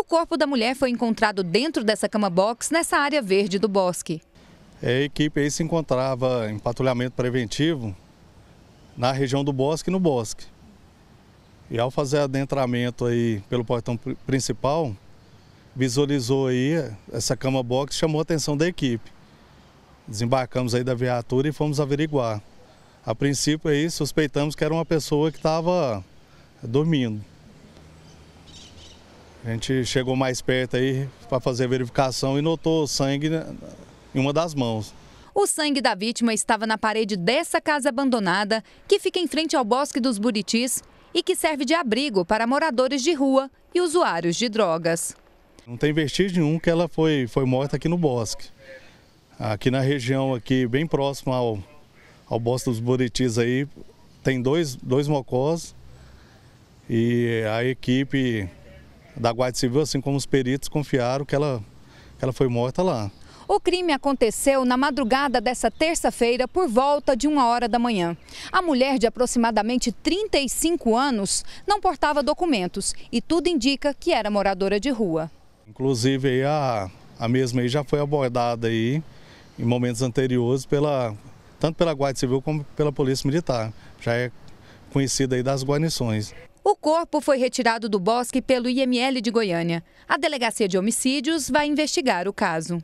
O corpo da mulher foi encontrado dentro dessa cama box, nessa área verde do bosque. É, a equipe aí se encontrava em patrulhamento preventivo na região do bosque e no bosque. E ao fazer adentramento aí pelo portão principal, visualizou aí essa cama box, chamou a atenção da equipe. Desembarcamos aí da viatura e fomos averiguar. A princípio aí suspeitamos que era uma pessoa que estava dormindo. A gente chegou mais perto aí para fazer a verificação e notou sangue em uma das mãos. O sangue da vítima estava na parede dessa casa abandonada, que fica em frente ao Bosque dos Buritis e que serve de abrigo para moradores de rua e usuários de drogas. Não tem vestígio nenhum que ela foi, foi morta aqui no bosque. Aqui na região, aqui bem próximo ao, ao Bosque dos Buritis, aí, tem dois, dois mocós e a equipe da Guarda Civil, assim como os peritos, confiaram que ela, que ela foi morta lá. O crime aconteceu na madrugada dessa terça-feira, por volta de uma hora da manhã. A mulher, de aproximadamente 35 anos, não portava documentos e tudo indica que era moradora de rua. Inclusive, a, a mesma já foi abordada aí, em momentos anteriores pela, tanto pela Guarda Civil como pela Polícia Militar. Já é conhecida aí das guarnições. O corpo foi retirado do bosque pelo IML de Goiânia. A Delegacia de Homicídios vai investigar o caso.